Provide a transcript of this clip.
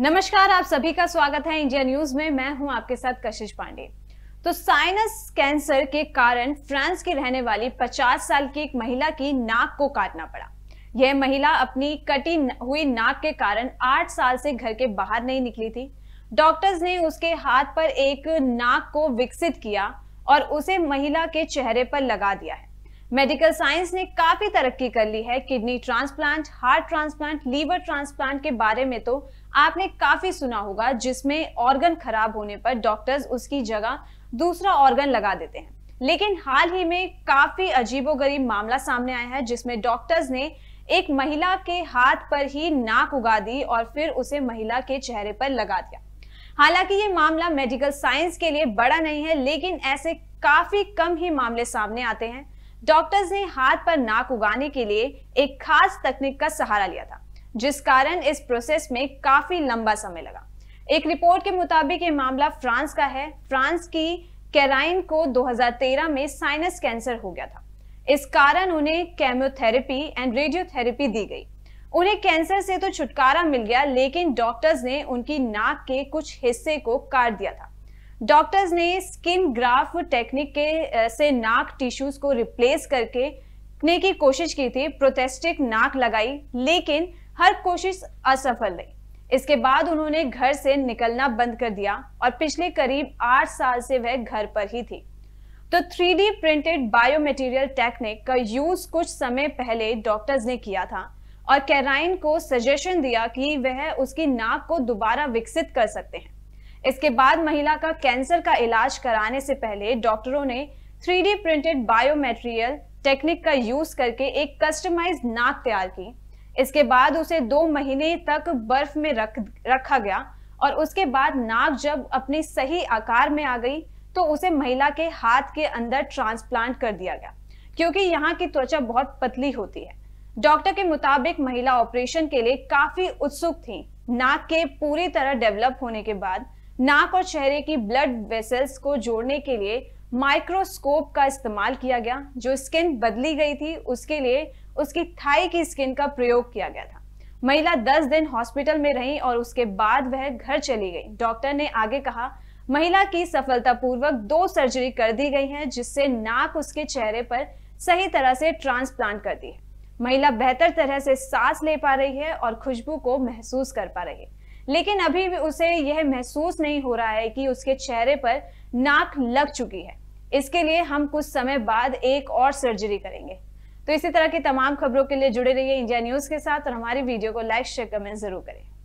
नमस्कार आप सभी का स्वागत है इंडिया न्यूज में मैं हूं आपके साथ कशिश पांडे तो साइनस कैंसर के कारण फ्रांस की रहने वाली 50 साल की एक महिला की नाक को काटना पड़ा यह महिला अपनी कटी हुई नाक के कारण 8 साल से घर के बाहर नहीं निकली थी डॉक्टर्स ने उसके हाथ पर एक नाक को विकसित किया और उसे महिला के चेहरे पर लगा दिया है मेडिकल साइंस ने काफी तरक्की कर ली है kidney transplant heart transplant liver transplant के बारे में तो आपने काफी सुना होगा जिसमें ऑर्गन खराब होने पर डॉक्टर्स उसकी जगह दूसरा ऑर्गन लगा देते हैं लेकिन हाल ही में काफी अजीबोगरीब मामला सामने आया है जिसमें डॉक्टर्स ने एक महिला के हाथ पर ही नाक उगा दी और फिर उसे महिला के चेहरे पर लगा दिया हालांकि ये मामला मेडिकल साइंस के लिए बड़ा नहीं है लेकिन ऐसे काफी कम ही मामले सामने आते हैं डॉक्टर्स ने हाथ पर नाक उगाने के लिए एक खास तकनीक का सहारा लिया था जिस कारण इस प्रोसेस में काफी लंबा समय लगा एक रिपोर्ट के मुताबिक ये मामला फ्रांस का है फ्रांस की कैराइन को 2013 में साइनस कैंसर हो गया था इस कारण उन्हें केमोथेरेपी एंड रेडियोथेरेपी दी गई उन्हें कैंसर से तो छुटकारा मिल गया लेकिन डॉक्टर्स ने उनकी नाक के कुछ हिस्से को काट दिया था डॉक्टर्स ने स्किन ग्राफ टेक्निक के से नाक टिश्यूज को रिप्लेस करके ने की कोशिश की थी प्रोटेस्टिक नाक लगाई लेकिन हर कोशिश असफल रही इसके बाद उन्होंने घर से निकलना बंद कर दिया और पिछले करीब आठ साल से वह घर पर ही थी तो 3D प्रिंटेड मेटीरियल टेक्निक का यूज कुछ समय पहले डॉक्टर्स ने किया था और कैराइन को सजेशन दिया कि वह उसकी नाक को दोबारा विकसित कर सकते हैं इसके बाद महिला का कैंसर का इलाज कराने से पहले डॉक्टरों ने थ्री प्रिंटेड बायोमेटेरियल टेक्निक का यूज करके एक कस्टमाइज नाक तैयार की इसके बाद उसे दो महीने तक बर्फ में रख रखा गया और उसके बाद नाक जब अपने सही आकार में आ गई तो उसे महिला के हाथ के अंदर ट्रांसप्लांट कर दिया गया क्योंकि यहाँ की त्वचा बहुत पतली होती है डॉक्टर के मुताबिक महिला ऑपरेशन के लिए काफी उत्सुक थी नाक के पूरी तरह डेवलप होने के बाद नाक और चेहरे की ब्लड वेसल्स को जोड़ने के लिए माइक्रोस्कोप का इस्तेमाल किया गया जो स्किन बदली गई थी उसके लिए उसकी थाई की स्किन का प्रयोग किया गया था महिला 10 दिन हॉस्पिटल में रही और उसके बाद वह घर चली गई डॉक्टर ने आगे कहा महिला की सफलतापूर्वक दो सर्जरी कर दी गई है जिससे नाक उसके चेहरे पर सही तरह से ट्रांसप्लांट कर दी है महिला बेहतर तरह से सांस ले पा रही है और खुशबू को महसूस कर पा रही है लेकिन अभी भी उसे यह महसूस नहीं हो रहा है कि उसके चेहरे पर नाक लग चुकी है इसके लिए हम कुछ समय बाद एक और सर्जरी करेंगे तो इसी तरह की तमाम खबरों के लिए जुड़े रहिए इंडिया न्यूज के साथ और हमारी वीडियो को लाइक शेयर कमेंट जरूर करें